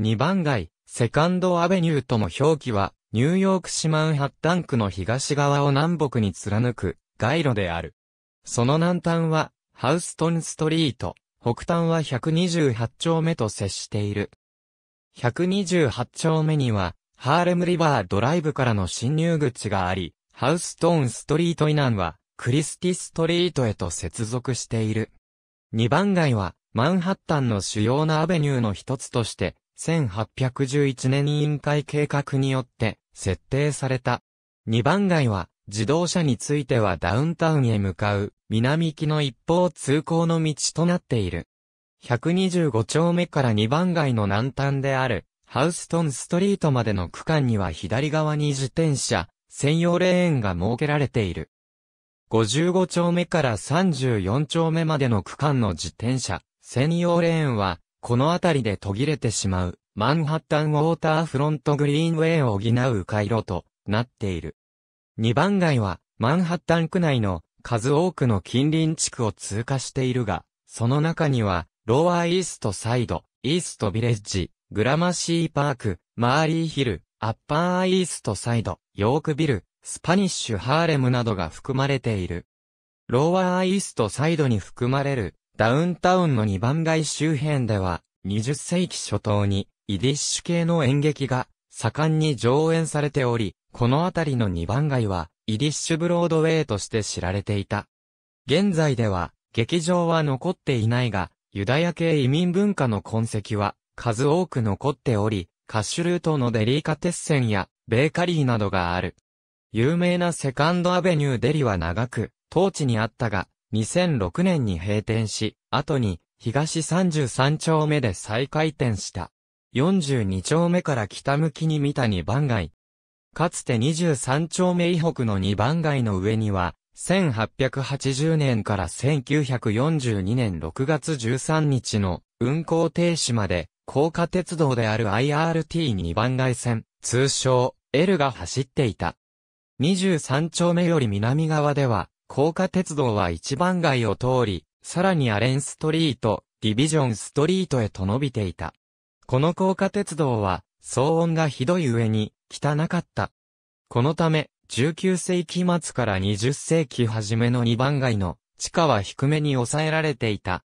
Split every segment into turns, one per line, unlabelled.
2番街、セカンドアベニューとも表記は、ニューヨーク市マンハッタン区の東側を南北に貫く街路である。その南端は、ハウストンストリート、北端は128丁目と接している。128丁目には、ハーレムリバードライブからの侵入口があり、ハウストーンストリート以南は、クリスティストリートへと接続している。2番街は、マンハッタンの主要なアベニューの一つとして、1811年委員会計画によって設定された。2番街は自動車についてはダウンタウンへ向かう南行きの一方通行の道となっている。125丁目から2番街の南端であるハウストンストリートまでの区間には左側に自転車専用レーンが設けられている。55丁目から34丁目までの区間の自転車専用レーンはこの辺りで途切れてしまう、マンハッタンウォーターフロントグリーンウェイを補う回路となっている。2番街は、マンハッタン区内の数多くの近隣地区を通過しているが、その中には、ロワーイーストサイド、イーストビレッジ、グラマシーパーク、マーリーヒル、アッパーイーストサイド、ヨークビル、スパニッシュハーレムなどが含まれている。ローワーイーストサイドに含まれるダウンタウンの2番街周辺では、20世紀初頭に、イディッシュ系の演劇が、盛んに上演されており、この辺りの2番街は、イディッシュブロードウェイとして知られていた。現在では、劇場は残っていないが、ユダヤ系移民文化の痕跡は、数多く残っており、カッシュルートのデリーカテッセンや、ベーカリーなどがある。有名なセカンドアベニューデリは長く、当地にあったが、2006年に閉店し、後に東33丁目で再開店した。42丁目から北向きに見た2番街。かつて23丁目以北の2番街の上には、1880年から1942年6月13日の運行停止まで、高架鉄道である IRT2 番街線、通称 L が走っていた。23丁目より南側では、高架鉄道は一番街を通り、さらにアレンストリート、ディビジョンストリートへと伸びていた。この高架鉄道は、騒音がひどい上に、汚かった。このため、19世紀末から20世紀初めの二番街の地下は低めに抑えられていた。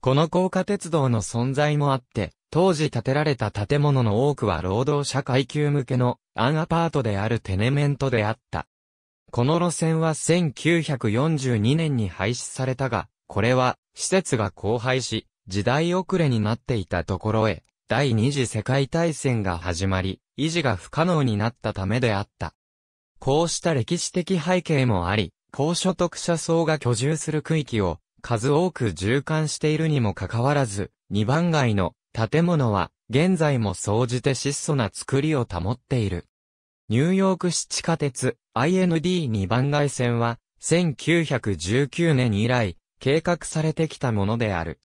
この高架鉄道の存在もあって、当時建てられた建物の多くは労働者階級向けのアンアパートであるテネメントであった。この路線は1942年に廃止されたが、これは施設が荒廃し、時代遅れになっていたところへ、第二次世界大戦が始まり、維持が不可能になったためであった。こうした歴史的背景もあり、高所得者層が居住する区域を数多く循環しているにもかかわらず、2番街の建物は現在も総じて質素な作りを保っている。ニューヨーク市地下鉄 IND2 番街線は1919年以来計画されてきたものである。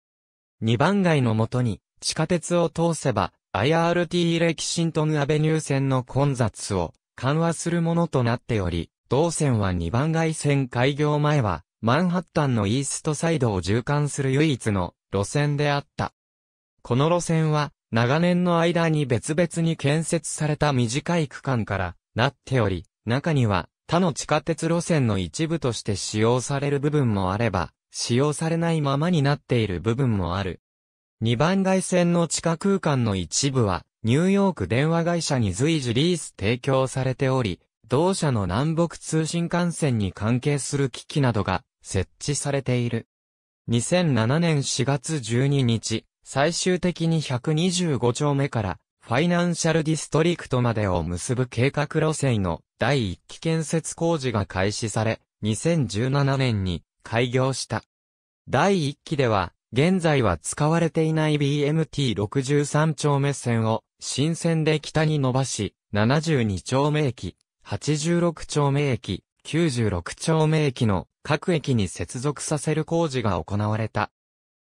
2番街のもとに地下鉄を通せば IRT レキシントンアベニュー線の混雑を緩和するものとなっており、同線は2番街線開業前はマンハッタンのイーストサイドを縦貫する唯一の路線であった。この路線は長年の間に別々に建設された短い区間からなっており、中には他の地下鉄路線の一部として使用される部分もあれば、使用されないままになっている部分もある。2番街線の地下空間の一部は、ニューヨーク電話会社に随時リース提供されており、同社の南北通信幹線に関係する機器などが設置されている。2007年4月12日、最終的に125丁目からファイナンシャルディストリクトまでを結ぶ計画路線の第1期建設工事が開始され、2017年に開業した。第1期では、現在は使われていない BMT63 丁目線を新線で北に伸ばし、72丁目駅、86丁目駅、96丁目駅の各駅に接続させる工事が行われた。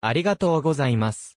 ありがとうございます。